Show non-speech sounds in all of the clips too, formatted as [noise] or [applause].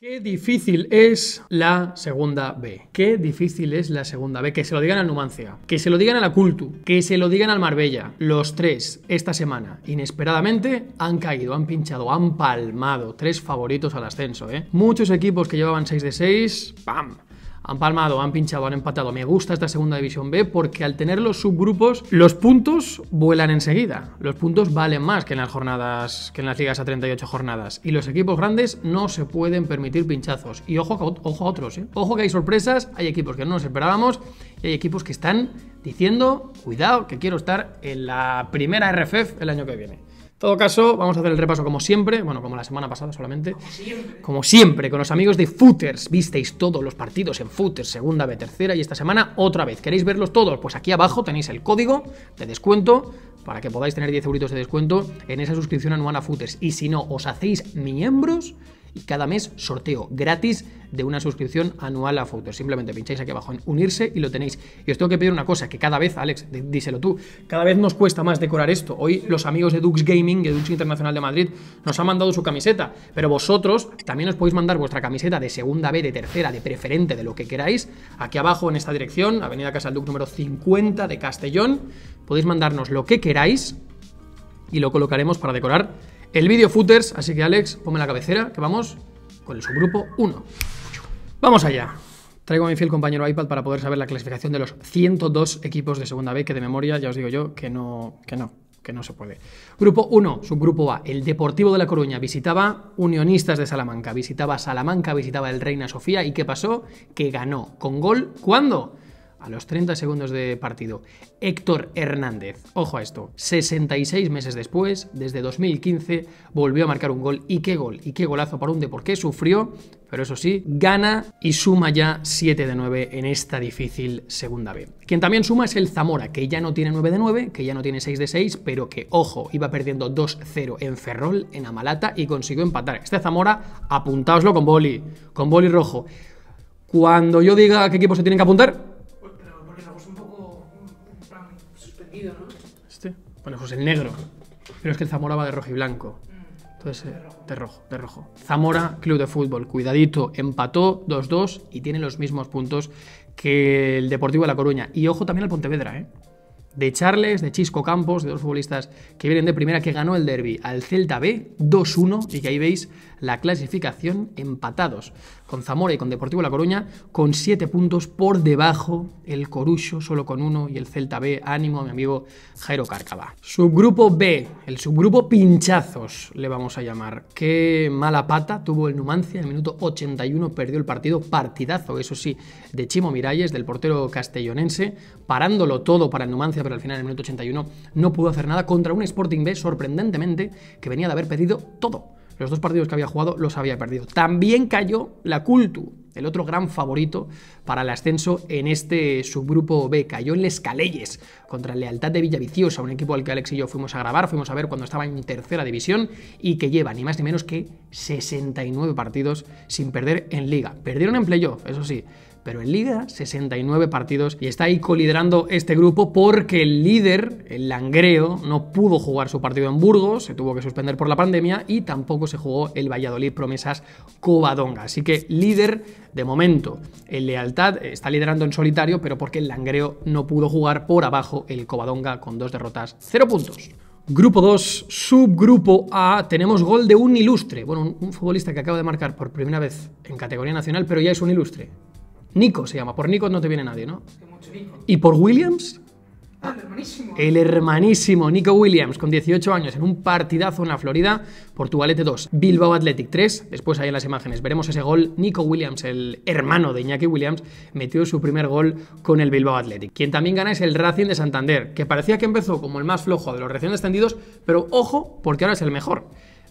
Qué difícil es la segunda B. Qué difícil es la segunda B. Que se lo digan al Numancia, que se lo digan a la Cultu, que se lo digan al Marbella. Los tres, esta semana, inesperadamente, han caído, han pinchado, han palmado. Tres favoritos al ascenso, ¿eh? Muchos equipos que llevaban 6 de 6, ¡pam! han palmado, han pinchado, han empatado. Me gusta esta segunda división B porque al tener los subgrupos, los puntos vuelan enseguida. Los puntos valen más que en las jornadas, que en las ligas a 38 jornadas. Y los equipos grandes no se pueden permitir pinchazos. Y ojo, ojo a otros, ¿eh? Ojo que hay sorpresas, hay equipos que no nos esperábamos y hay equipos que están diciendo, cuidado, que quiero estar en la primera RFF el año que viene todo caso, vamos a hacer el repaso como siempre, bueno, como la semana pasada solamente. Como siempre, con los amigos de Footers. Visteis todos los partidos en Footers, segunda B, tercera y esta semana otra vez. ¿Queréis verlos todos? Pues aquí abajo tenéis el código de descuento para que podáis tener 10 euros de descuento en esa suscripción anual a Footers. Y si no, os hacéis miembros y cada mes sorteo gratis de una suscripción anual a Photos. Simplemente pincháis aquí abajo en unirse y lo tenéis. Y os tengo que pedir una cosa, que cada vez, Alex, díselo tú, cada vez nos cuesta más decorar esto. Hoy los amigos de Dux Gaming, de Dux Internacional de Madrid, nos han mandado su camiseta, pero vosotros también os podéis mandar vuestra camiseta de segunda B, de tercera, de preferente, de lo que queráis, aquí abajo en esta dirección, Avenida Casa Dux número 50 de Castellón, podéis mandarnos lo que queráis y lo colocaremos para decorar el vídeo footers, así que Alex, ponme la cabecera, que vamos con el subgrupo 1. Vamos allá. Traigo a mi fiel compañero iPad para poder saber la clasificación de los 102 equipos de segunda B, que de memoria ya os digo yo que no, que no, que no se puede. Grupo 1, subgrupo A. El Deportivo de La Coruña visitaba Unionistas de Salamanca, visitaba Salamanca, visitaba el Reina Sofía y ¿qué pasó? Que ganó con gol. ¿Cuándo? a los 30 segundos de partido. Héctor Hernández, ojo a esto, 66 meses después, desde 2015, volvió a marcar un gol. ¿Y qué gol? ¿Y qué golazo para un de ¿Por qué sufrió? Pero eso sí, gana y suma ya 7 de 9 en esta difícil segunda B. Quien también suma es el Zamora, que ya no tiene 9 de 9, que ya no tiene 6 de 6, pero que, ojo, iba perdiendo 2-0 en Ferrol, en Amalata, y consiguió empatar. Este Zamora, apuntaoslo con boli, con boli rojo. Cuando yo diga qué equipo se tienen que apuntar, Bueno, pues el negro. Pero es que el Zamora va de rojo y blanco. Entonces, eh, de rojo, de rojo. Zamora, Club de Fútbol, cuidadito, empató 2-2 y tiene los mismos puntos que el Deportivo de La Coruña. Y ojo también al Pontevedra, eh. De Charles, de Chisco Campos, de dos futbolistas que vienen de primera, que ganó el derby al Celta B 2-1 y que ahí veis la clasificación empatados con Zamora y con Deportivo La Coruña, con 7 puntos por debajo el Corucho, solo con uno, y el Celta B, ánimo a mi amigo Jairo Cárcava. Subgrupo B, el subgrupo pinchazos, le vamos a llamar. Qué mala pata tuvo el Numancia, en el minuto 81 perdió el partido, partidazo, eso sí, de Chimo Miralles, del portero castellonense, parándolo todo para el Numancia, pero al final en el minuto 81 no pudo hacer nada contra un Sporting B, sorprendentemente, que venía de haber perdido todo los dos partidos que había jugado los había perdido. También cayó la Cultu, el otro gran favorito para el ascenso en este subgrupo B. Cayó en Lescaleyes contra contra Lealtad de Villaviciosa, un equipo al que Alex y yo fuimos a grabar, fuimos a ver cuando estaba en tercera división y que lleva ni más ni menos que 69 partidos sin perder en liga. Perdieron en playoff, eso sí, pero en liga 69 partidos y está ahí coliderando este grupo porque el líder, el Langreo, no pudo jugar su partido en Burgos, se tuvo que suspender por la pandemia y tampoco se jugó el Valladolid Promesas Covadonga. Así que líder de momento. El Lealtad está liderando en solitario, pero porque el Langreo no pudo jugar por abajo el Covadonga con dos derrotas, cero puntos. Grupo 2, subgrupo A, tenemos gol de un ilustre. Bueno, un, futbolista que acaba de marcar por primera vez en categoría nacional, pero ya es un ilustre. Nico se llama. Por Nico no te viene nadie, ¿no? mucho Nico. ¿Y por Williams? Ah, el hermanísimo. El hermanísimo Nico Williams, con 18 años, en un partidazo en la Florida, Portugalete 2, Bilbao Athletic 3, después ahí en las imágenes veremos ese gol, Nico Williams, el hermano de Iñaki Williams, metió su primer gol con el Bilbao Athletic. Quien también gana es el Racing de Santander, que parecía que empezó como el más flojo de los recién descendidos, pero ojo, porque ahora es el mejor.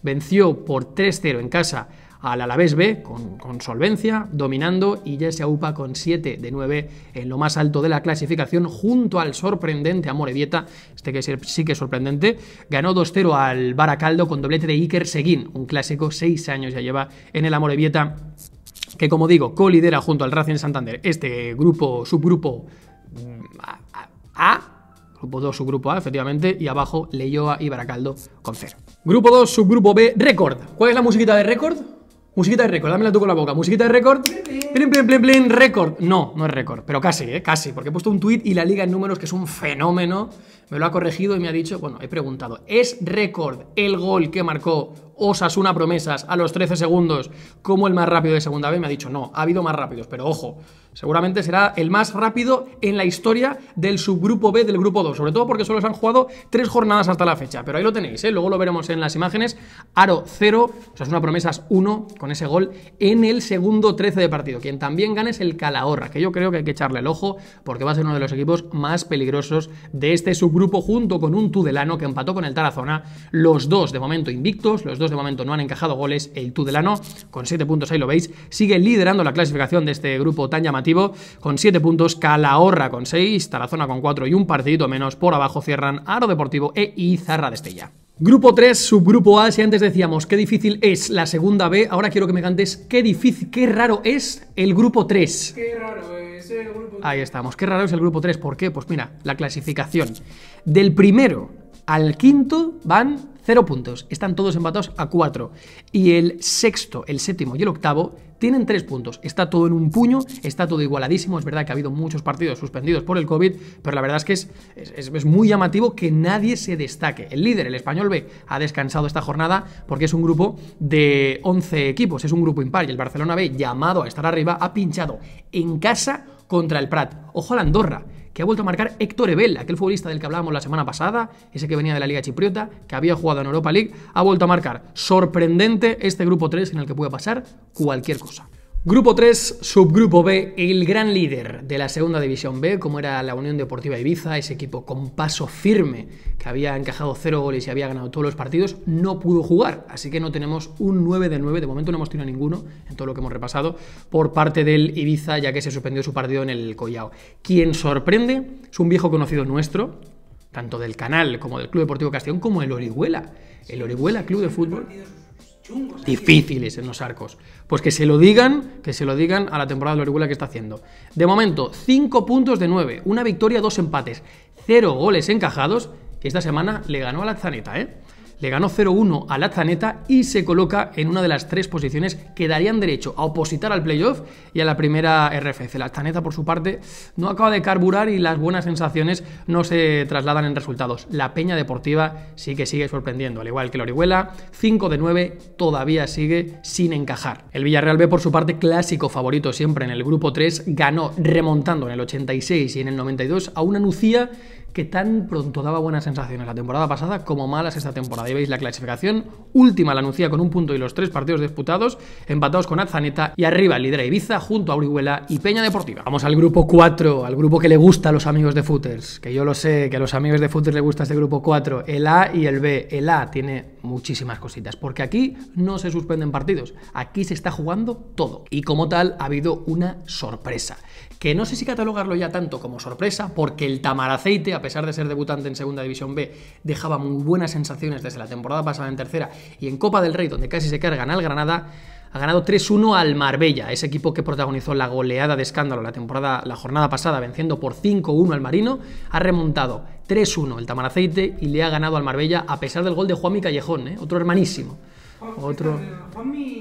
Venció por 3-0 en casa al Alavés B con, con solvencia, dominando y ya se aupa con 7 de 9 en lo más alto de la clasificación, junto al sorprendente Vieta, este que sí que es sorprendente, ganó 2-0 al Baracaldo con doblete de Iker Seguín, un clásico, 6 años ya lleva en el Vieta, que como digo, colidera junto al Racing Santander este grupo, subgrupo mm, A, Grupo 2, subgrupo A, efectivamente, y abajo Leyoa y Baracaldo con 0. Grupo 2, subgrupo B, récord ¿Cuál es la musiquita de récord Musiquita de récord, dámela tú con la boca. Musiquita de récord. Plin, plin, plin, récord. No, no es récord, pero casi, ¿eh? Casi, porque he puesto un tuit y la liga en números, que es un fenómeno, me lo ha corregido y me ha dicho, bueno, he preguntado, ¿es récord el gol que marcó Osasuna Promesas a los 13 segundos como el más rápido de segunda vez? Me ha dicho, no, ha habido más rápidos, pero ojo, Seguramente será el más rápido en la historia del subgrupo B del grupo 2, sobre todo porque solo se han jugado tres jornadas hasta la fecha. Pero ahí lo tenéis, ¿eh? luego lo veremos en las imágenes. Aro 0, o sea, es una promesa 1 con ese gol en el segundo 13 de partido. Quien también gana es el Calahorra, que yo creo que hay que echarle el ojo porque va a ser uno de los equipos más peligrosos de este subgrupo junto con un Tudelano que empató con el Tarazona. Los dos de momento invictos, los dos de momento no han encajado goles. El Tudelano con 7 puntos, ahí lo veis, sigue liderando la clasificación de este grupo tan llamativo con 7 puntos, Calahorra con 6, Tarazona con 4 y un partidito menos por abajo cierran Aro Deportivo e Izarra de Estella. Grupo 3, subgrupo A, si antes decíamos qué difícil es la segunda B, ahora quiero que me cantes qué difícil, qué raro es el grupo 3. Qué raro es el grupo 3. Ahí estamos, qué raro es el grupo 3, ¿por qué? Pues mira, la clasificación. Del primero al quinto van cero puntos, están todos empatados a 4. Y el sexto, el séptimo y el octavo tienen tres puntos. Está todo en un puño, está todo igualadísimo. Es verdad que ha habido muchos partidos suspendidos por el COVID, pero la verdad es que es, es, es muy llamativo que nadie se destaque. El líder, el español B, ha descansado esta jornada porque es un grupo de 11 equipos, es un grupo impar y el Barcelona B, llamado a estar arriba, ha pinchado en casa contra el Prat. Ojo a la Andorra que ha vuelto a marcar Héctor Ebel, aquel futbolista del que hablábamos la semana pasada, ese que venía de la Liga Chipriota, que había jugado en Europa League, ha vuelto a marcar. Sorprendente este grupo 3 en el que puede pasar cualquier cosa. Grupo 3, subgrupo B, el gran líder de la segunda división B, como era la Unión Deportiva Ibiza, ese equipo con paso firme que había encajado cero goles y había ganado todos los partidos, no pudo jugar. Así que no tenemos un 9 de 9, de momento no hemos tenido ninguno en todo lo que hemos repasado por parte del Ibiza, ya que se suspendió su partido en el Collao. Quien sorprende es un viejo conocido nuestro, tanto del canal como del Club Deportivo Castellón, como el Orihuela. El Orihuela Club de Fútbol difíciles en los arcos. Pues que se lo digan, que se lo digan a la temporada de Orihuela que está haciendo. De momento, 5 puntos de 9, una victoria, dos empates, Cero goles encajados. que Esta semana le ganó a la Zaneta, ¿eh? le ganó 0-1 a la Zaneta y se coloca en una de las tres posiciones que darían derecho a opositar al playoff y a la primera RFC. La Zaneta, por su parte, no acaba de carburar y las buenas sensaciones no se trasladan en resultados. La Peña Deportiva sí que sigue sorprendiendo, al igual que la Orihuela, 5 de 9 todavía sigue sin encajar. El Villarreal B, por su parte, clásico favorito siempre en el grupo 3, ganó remontando en el 86 y en el 92 a una Nucía que tan pronto daba buenas sensaciones la temporada pasada como malas esta temporada. Y veis la clasificación, última la anuncia con un punto y los tres partidos disputados, empatados con Azaneta y arriba lidera Ibiza junto a Orihuela y Peña Deportiva. Vamos al grupo 4, al grupo que le gusta a los amigos de Footers, que yo lo sé, que a los amigos de Footers le gusta este grupo 4, el A y el B. El A tiene muchísimas cositas, porque aquí no se suspenden partidos, aquí se está jugando todo. Y como tal ha habido una sorpresa que no sé si catalogarlo ya tanto como sorpresa, porque el Tamaraceite, a pesar de ser debutante en Segunda División B, dejaba muy buenas sensaciones desde la temporada pasada en Tercera y en Copa del Rey, donde casi se cargan al Granada, ha ganado 3-1 al Marbella, ese equipo que protagonizó la goleada de escándalo la temporada, la jornada pasada, venciendo por 5-1 al Marino, ha remontado 3-1 el Tamaraceite y le ha ganado al Marbella a pesar del gol de Juanmi Callejón, ¿eh? otro hermanísimo otro Juanmi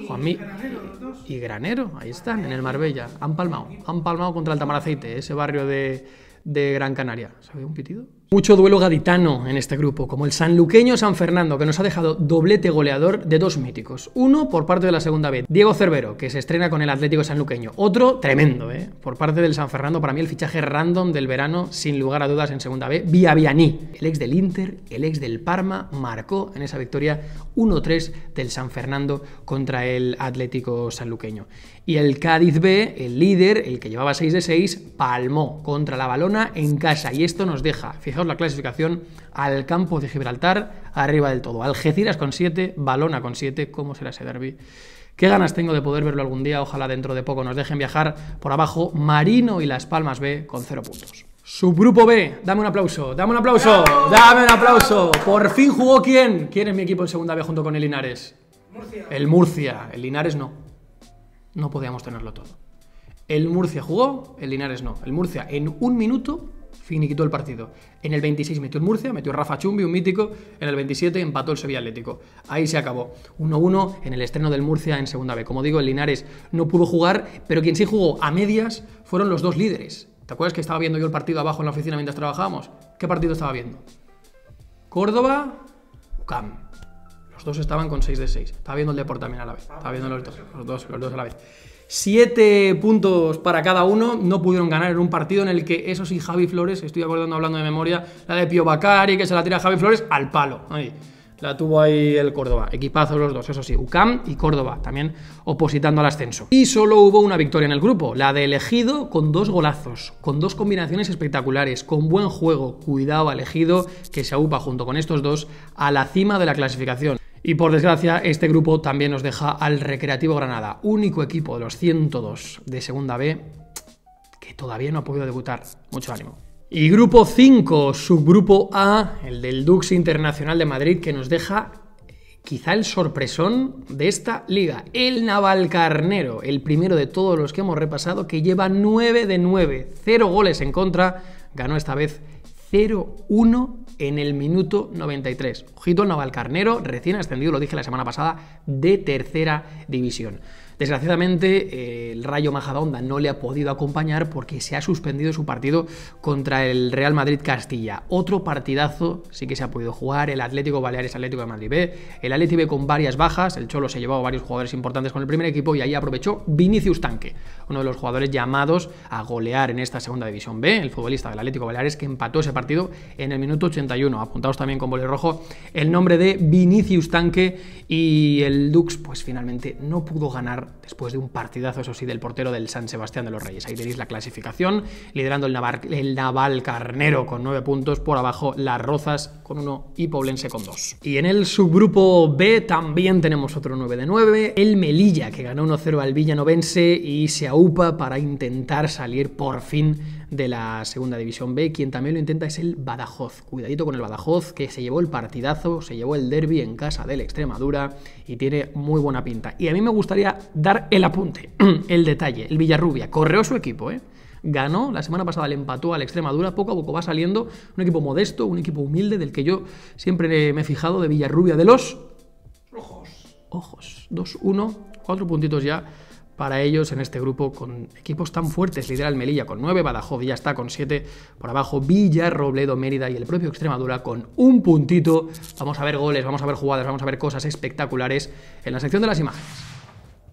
y, y Granero, ahí están, en el Marbella. Han palmado, han palmado contra el Tamaraceite, ese barrio de, de Gran Canaria. un pitido? Mucho duelo gaditano en este grupo, como el sanluqueño San Fernando, que nos ha dejado doblete goleador de dos míticos. Uno por parte de la segunda B, Diego Cervero, que se estrena con el Atlético sanluqueño. Otro tremendo, ¿eh? Por parte del San Fernando, para mí el fichaje random del verano, sin lugar a dudas, en segunda B, Viavianí. El ex del Inter, el ex del Parma, marcó en esa victoria 1-3 del San Fernando contra el Atlético sanluqueño y el Cádiz B, el líder, el que llevaba 6 de 6, palmó contra la balona en casa y esto nos deja, fijaos la clasificación, al campo de Gibraltar arriba del todo, Algeciras con 7, balona con 7, ¿cómo será ese derby? Qué ganas tengo de poder verlo algún día, ojalá dentro de poco nos dejen viajar por abajo Marino y Las Palmas B con 0 puntos. Subgrupo B, dame un aplauso, dame un aplauso, dame un aplauso. Por fin jugó quién? ¿Quién es mi equipo en segunda B junto con el Linares? Murcia. El Murcia, el Linares no no podíamos tenerlo todo. El Murcia jugó, el Linares no. El Murcia en un minuto finiquitó el partido. En el 26 metió el Murcia, metió Rafa Chumbi, un mítico. En el 27 empató el Sevilla Atlético. Ahí se acabó. 1-1 en el estreno del Murcia en Segunda B. Como digo, el Linares no pudo jugar, pero quien sí jugó a medias fueron los dos líderes. ¿Te acuerdas que estaba viendo yo el partido abajo en la oficina mientras trabajábamos? ¿Qué partido estaba viendo? Córdoba, UCAM dos estaban con 6 de 6. Estaba viendo el deporte también a la vez. Estaba viendo los dos, los dos, a la vez. Siete puntos para cada uno, no pudieron ganar en un partido en el que, eso sí, Javi Flores, estoy acordando hablando de memoria, la de Pio Bacari, que se la tira Javi Flores al palo. Ahí. La tuvo ahí el Córdoba. equipazo los dos, eso sí, UCAM y Córdoba, también opositando al ascenso. Y solo hubo una victoria en el grupo, la de elegido con dos golazos, con dos combinaciones espectaculares, con buen juego. Cuidado elegido, que se aupa junto con estos dos a la cima de la clasificación. Y por desgracia, este grupo también nos deja al Recreativo Granada, único equipo de los 102 de Segunda B que todavía no ha podido debutar. Mucho ánimo. Y grupo 5, subgrupo A, el del Dux Internacional de Madrid, que nos deja quizá el sorpresón de esta liga, el Navalcarnero, el primero de todos los que hemos repasado, que lleva 9 de 9, 0 goles en contra, ganó esta vez 0-1 en el minuto 93. Ojito Navalcarnero, recién ascendido, lo dije la semana pasada, de tercera división. Desgraciadamente, eh, el Rayo Majadahonda no le ha podido acompañar porque se ha suspendido su partido contra el Real Madrid Castilla. Otro partidazo sí que se ha podido jugar, el Atlético Baleares Atlético de Madrid B, el Atlético B con varias bajas, el Cholo se llevaba varios jugadores importantes con el primer equipo y ahí aprovechó Vinicius Tanque, uno de los jugadores llamados a golear en esta segunda división B, el futbolista del Atlético Baleares que empató ese partido en el minuto 81, apuntados también con bolero rojo, el nombre de Vinicius Tanque y el Dux pues finalmente no pudo ganar después de un partidazo, eso sí, del portero del San Sebastián de los Reyes. Ahí tenéis la clasificación, liderando el, Naval Carnero con 9 puntos, por abajo Las Rozas con 1 y Poblense con 2. Y en el subgrupo B también tenemos otro 9 de 9, el Melilla, que ganó 1-0 al Villanovense y se aupa para intentar salir por fin de la Segunda División B. Quien también lo intenta es el Badajoz. Cuidadito con el Badajoz, que se llevó el partidazo, se llevó el derby en casa del Extremadura y tiene muy buena pinta. Y a mí me gustaría dar el apunte, [clears throat] el detalle. El Villarrubia correó su equipo, ¿eh? ganó, la semana pasada le empató al Extremadura, poco a poco va saliendo un equipo modesto, un equipo humilde del que yo siempre me he fijado de Villarrubia de los ojos. Ojos. 2-1, cuatro puntitos ya para ellos en este grupo con equipos tan fuertes. Lidera el Melilla con 9, Badajoz ya está con 7, por abajo Villa, Robledo, Mérida y el propio Extremadura con un puntito. Vamos a ver goles, vamos a ver jugadas, vamos a ver cosas espectaculares en la sección de las imágenes.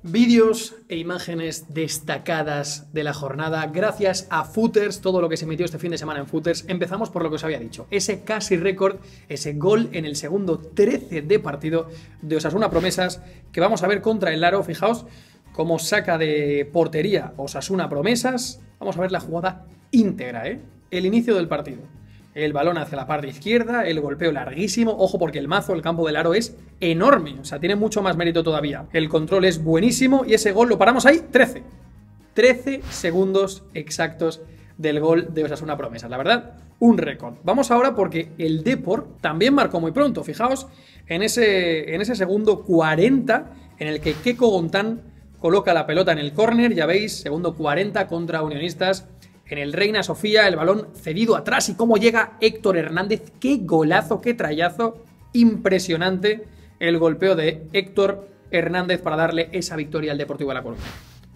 Vídeos e imágenes destacadas de la jornada gracias a Footers, todo lo que se emitió este fin de semana en Footers. Empezamos por lo que os había dicho, ese casi récord, ese gol en el segundo 13 de partido de Osasuna Promesas que vamos a ver contra el Laro. Fijaos, cómo saca de portería Osasuna promesas. Vamos a ver la jugada íntegra, ¿eh? El inicio del partido. El balón hacia la parte izquierda, el golpeo larguísimo, ojo porque el mazo, el campo del aro es enorme, o sea, tiene mucho más mérito todavía. El control es buenísimo y ese gol lo paramos ahí, 13. 13 segundos exactos del gol de Osasuna Promesas. La verdad, un récord. Vamos ahora porque el Deport también marcó muy pronto. Fijaos en ese, en ese segundo 40 en el que Keko Gontán coloca la pelota en el córner, ya veis, segundo 40 contra Unionistas. En el Reina Sofía, el balón cedido atrás y cómo llega Héctor Hernández. Qué golazo, qué trayazo. Impresionante el golpeo de Héctor Hernández para darle esa victoria al Deportivo de la Coruña.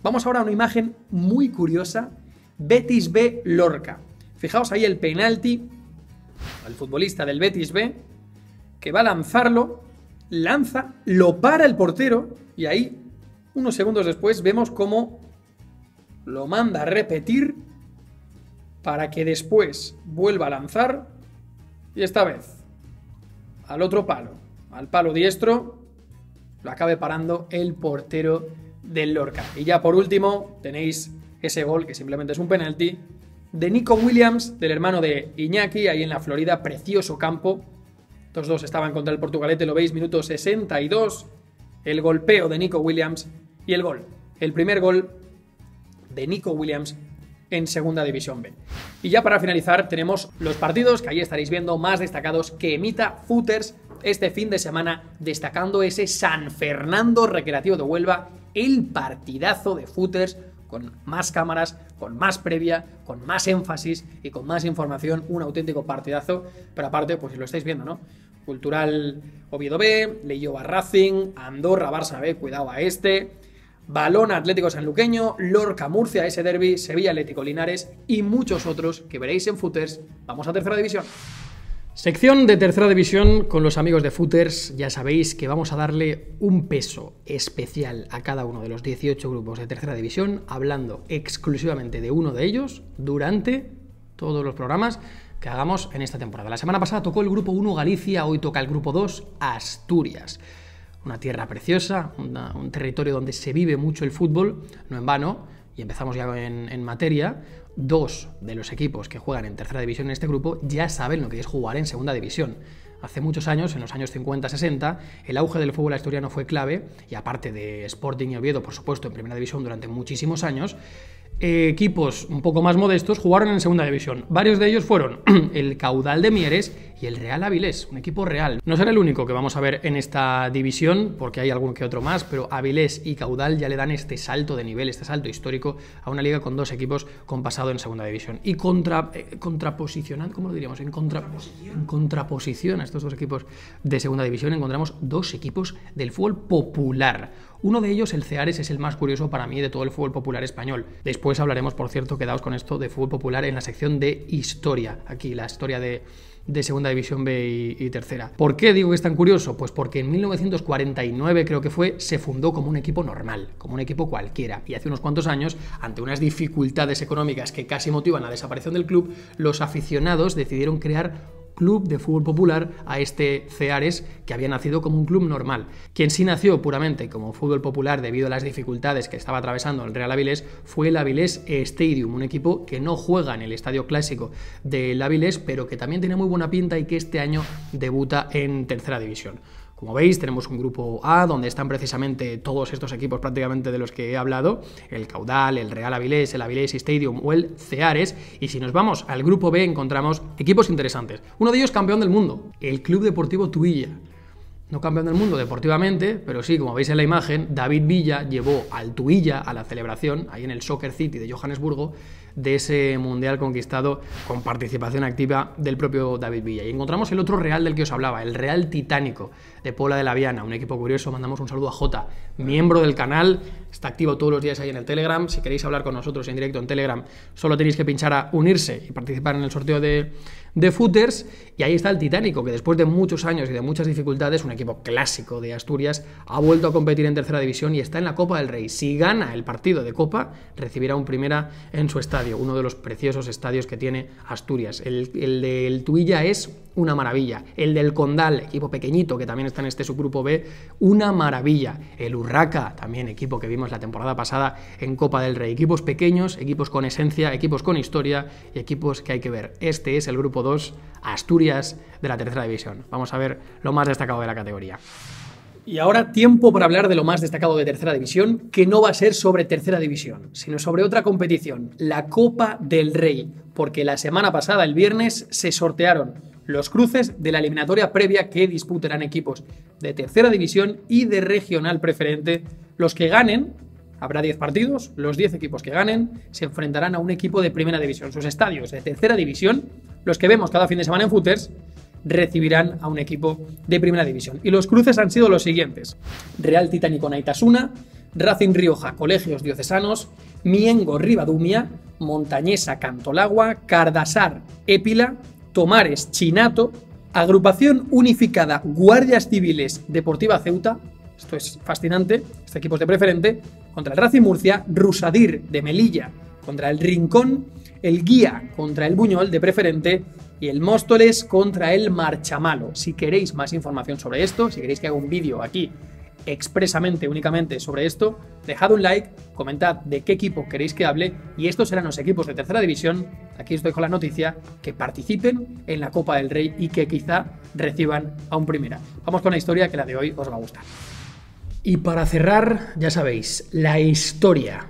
Vamos ahora a una imagen muy curiosa. Betis B Lorca. Fijaos ahí el penalti al futbolista del Betis B que va a lanzarlo, lanza, lo para el portero y ahí unos segundos después vemos cómo lo manda a repetir para que después vuelva a lanzar y esta vez al otro palo, al palo diestro, lo acabe parando el portero del Lorca. Y ya por último tenéis ese gol que simplemente es un penalti de Nico Williams, del hermano de Iñaki, ahí en la Florida, precioso campo. Estos dos estaban contra el Portugalete, lo veis, minuto 62. El golpeo de Nico Williams y el gol, el primer gol de Nico Williams en Segunda División B. Y ya para finalizar tenemos los partidos que ahí estaréis viendo más destacados que emita Footers este fin de semana, destacando ese San Fernando Recreativo de Huelva, el partidazo de Footers con más cámaras, con más previa, con más énfasis y con más información, un auténtico partidazo, pero aparte, pues si lo estáis viendo, ¿no? Cultural Oviedo B, Leyo Racing, Andorra Barça B, cuidado a este, Balón Atlético Sanluqueño, Lorca Murcia, ese derby, Sevilla Atlético Linares y muchos otros que veréis en Footers. Vamos a tercera división. Sección de tercera división con los amigos de Footers. Ya sabéis que vamos a darle un peso especial a cada uno de los 18 grupos de tercera división, hablando exclusivamente de uno de ellos durante todos los programas que hagamos en esta temporada. La semana pasada tocó el grupo 1 Galicia, hoy toca el grupo 2 Asturias una tierra preciosa, un territorio donde se vive mucho el fútbol, no en vano, y empezamos ya en, materia, dos de los equipos que juegan en tercera división en este grupo ya saben lo que es jugar en segunda división. Hace muchos años, en los años 50-60, el auge del fútbol asturiano fue clave, y aparte de Sporting y Oviedo, por supuesto, en primera división durante muchísimos años, eh, equipos un poco más modestos jugaron en segunda división. Varios de ellos fueron [clears throat] el Caudal de Mieres y el Real Avilés, un equipo real. No será el único que vamos a ver en esta división, porque hay algún que otro más, pero Avilés y Caudal ya le dan este salto de nivel, este salto histórico a una liga con dos equipos con pasado en segunda división. Y contra, eh, contraposicionando, ¿cómo diríamos? en contraposición a estos dos equipos de segunda división encontramos dos equipos del fútbol popular uno de ellos, el Ceares, es el más curioso para mí de todo el fútbol popular español. Después hablaremos, por cierto, quedaos con esto de fútbol popular en la sección de historia. Aquí, la historia de, Segunda División B y, y, Tercera. ¿Por qué digo que es tan curioso? Pues porque en 1949 creo que fue, se fundó como un equipo normal, como un equipo cualquiera. Y hace unos cuantos años, ante unas dificultades económicas que casi motivan la desaparición del club, los aficionados decidieron crear club de fútbol popular a este Ceares, que había nacido como un club normal. Quien sí nació puramente como fútbol popular debido a las dificultades que estaba atravesando el Real Avilés fue el Avilés Stadium, un equipo que no juega en el estadio clásico del Avilés, pero que también tiene muy buena pinta y que este año debuta en tercera división. Como veis, tenemos un grupo A donde están precisamente todos estos equipos prácticamente de los que he hablado, el Caudal, el Real Avilés, el Avilés Stadium o el Ceares, y si nos vamos al grupo B encontramos equipos interesantes. Uno de ellos campeón del mundo, el Club Deportivo Tuilla. No campeón del mundo deportivamente, pero sí, como veis en la imagen, David Villa llevó al Tuilla a la celebración, ahí en el Soccer City de Johannesburgo, de ese Mundial conquistado con participación activa del propio David Villa. Y encontramos el otro Real del que os hablaba, el Real Titánico de Pola de la Viana, un equipo curioso, mandamos un saludo a Jota, miembro del canal, está activo todos los días ahí en el Telegram, si queréis hablar con nosotros en directo en Telegram, solo tenéis que pinchar a unirse y participar en el sorteo de, de footers y ahí está el Titánico, que después de muchos años y de muchas dificultades, un equipo clásico de Asturias, ha vuelto a competir en tercera división y está en la Copa del Rey. Si gana el partido de Copa, recibirá un primera en su estadio, uno de los preciosos estadios que tiene Asturias. El, el del Tuilla es una maravilla. El del Condal, equipo pequeñito que también está en este subgrupo B, una maravilla. El Urraca, también equipo que vimos la temporada pasada en Copa del Rey. Equipos pequeños, equipos con esencia, equipos con historia y equipos que hay que ver. Este es el grupo 2, Asturias de la tercera división. Vamos a ver lo más destacado de la categoría. Y ahora tiempo para hablar de lo más destacado de Tercera División, que no va a ser sobre Tercera División, sino sobre otra competición, la Copa del Rey, porque la semana pasada, el viernes, se sortearon los cruces de la eliminatoria previa que disputarán equipos de tercera división y de regional preferente. Los que ganen, habrá 10 partidos, los 10 equipos que ganen se enfrentarán a un equipo de primera división. Sus estadios de tercera división, los que vemos cada fin de semana en Footers, recibirán a un equipo de primera división. Y los cruces han sido los siguientes. Real Titánico Naitasuna, Racing Rioja Colegios Diocesanos, Miengo Rivadumia, Montañesa Cantolagua, Cardasar Épila, Tomares Chinato, Agrupación Unificada Guardias Civiles Deportiva Ceuta, esto es fascinante, este equipo es de preferente, contra el Racing Murcia, Rusadir de Melilla contra el Rincón, el Guía contra el Buñol de preferente y el Móstoles contra el Marchamalo. Si queréis más información sobre esto, si queréis que haga un vídeo aquí expresamente, únicamente sobre esto, dejad un like, comentad de qué equipo queréis que hable y estos serán los equipos de tercera división, aquí os con la noticia, que participen en la Copa del Rey y que quizá reciban a un primera. Vamos con la historia que la de hoy os va a gustar. Y para cerrar, ya sabéis, la historia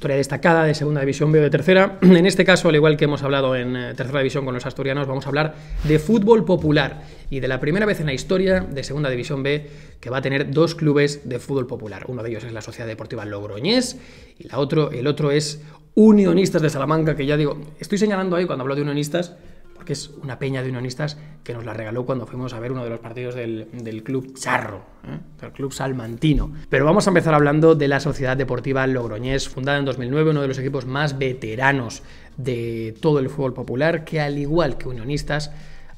historia destacada de segunda división, B o de tercera. [clears throat] En este caso, al igual que hemos hablado en eh, tercera división con los asturianos, vamos a hablar de fútbol popular y de la primera vez en la historia de segunda división B que va a tener dos clubes de fútbol popular. Uno de ellos es la Sociedad Deportiva Logroñés y la otro, el otro es Unionistas de Salamanca, que ya digo, estoy señalando ahí cuando hablo de unionistas porque es una peña de unionistas que nos la regaló cuando fuimos a ver uno de los partidos del, Club Charro, ¿eh? del Club Salmantino. Pero vamos a empezar hablando de la Sociedad Deportiva Logroñés, fundada en 2009, uno de los equipos más veteranos de todo el fútbol popular, que al igual que unionistas,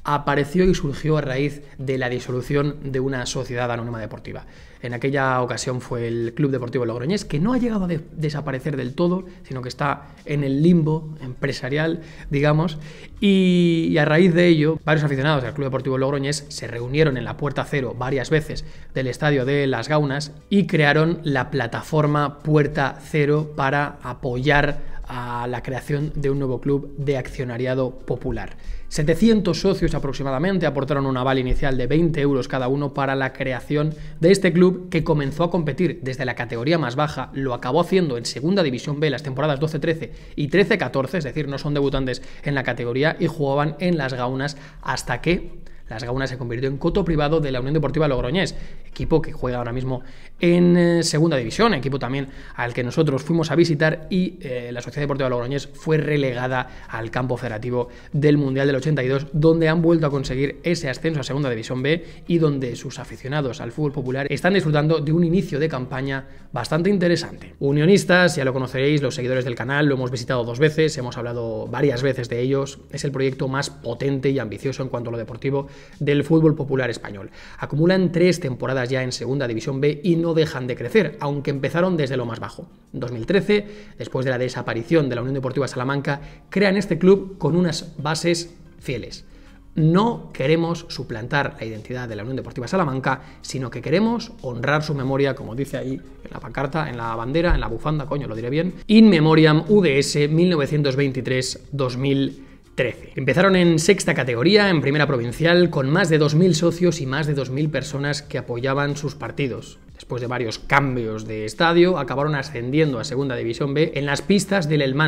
apareció y surgió a raíz de la disolución de una sociedad anónima deportiva. En aquella ocasión fue el Club Deportivo Logroñés, que no ha llegado a desaparecer del todo, sino que está en el limbo empresarial, digamos, y, y a raíz de ello, varios aficionados del Club Deportivo Logroñés se reunieron en la Puerta Cero varias veces del Estadio de Las Gaunas y crearon la plataforma Puerta Cero para apoyar a la creación de un nuevo club de accionariado popular. 700 socios aproximadamente aportaron un aval inicial de 20 euros cada uno para la creación de este club que comenzó a competir desde la categoría más baja, lo acabó haciendo en Segunda División B las temporadas 12-13 y 13-14, es decir, no son debutantes en la categoría y jugaban en las gaunas hasta que las Gaunas se convirtió en coto privado de la Unión Deportiva Logroñés equipo que juega ahora mismo en eh, segunda división, equipo también al que nosotros fuimos a visitar y eh, la Sociedad Deportiva Logroñés fue relegada al campo federativo del Mundial del 82, donde han vuelto a conseguir ese ascenso a segunda división B y donde sus aficionados al fútbol popular están disfrutando de un inicio de campaña bastante interesante. Unionistas, ya lo conoceréis, los seguidores del canal, lo hemos visitado dos veces, hemos hablado varias veces de ellos, es el proyecto más potente y ambicioso en cuanto a lo deportivo del fútbol popular español. Acumulan tres temporadas ya en Segunda División B y no dejan de crecer, aunque empezaron desde lo más bajo. En 2013, después de la desaparición de la Unión Deportiva Salamanca, crean este club con unas bases fieles. No queremos suplantar la identidad de la Unión Deportiva Salamanca, sino que queremos honrar su memoria, como dice ahí en la pancarta, en la bandera, en la bufanda, coño, lo diré bien, in memoriam UDS 1923 2000 13. Empezaron en sexta categoría, en primera provincial, con más de 2.000 socios y más de 2.000 personas que apoyaban sus partidos después de varios cambios de estadio, acabaron ascendiendo a Segunda División B en las pistas del El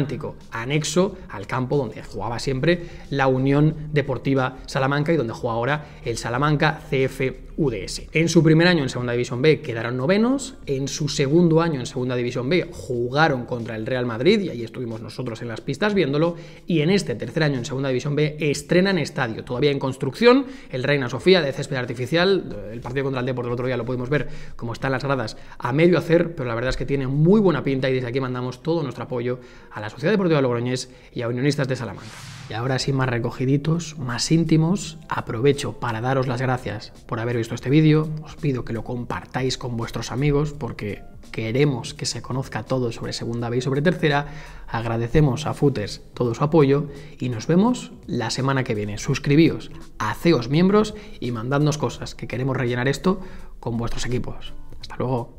anexo al campo donde jugaba siempre la Unión Deportiva Salamanca y donde juega ahora el Salamanca CFUDS. En su primer año en Segunda División B quedaron novenos, en su segundo año en Segunda División B jugaron contra el Real Madrid y ahí estuvimos nosotros en las pistas viéndolo, y en este tercer año en Segunda División B estrenan estadio, todavía en construcción, el Reina Sofía de césped artificial, el partido contra el deporte el otro día lo pudimos ver como está las gradas a medio hacer, pero la verdad es que tiene muy buena pinta y desde aquí mandamos todo nuestro apoyo a la Sociedad Deportiva Logroñés y a Unionistas de Salamanca. Y ahora sí, más recogiditos, más íntimos, aprovecho para daros las gracias por haber visto este vídeo, os pido que lo compartáis con vuestros amigos porque queremos que se conozca todo sobre segunda B y sobre tercera, agradecemos a Futers todo su apoyo y nos vemos la semana que viene. Suscribíos, haceos miembros y mandadnos cosas, que queremos rellenar esto con vuestros equipos. Hasta luego.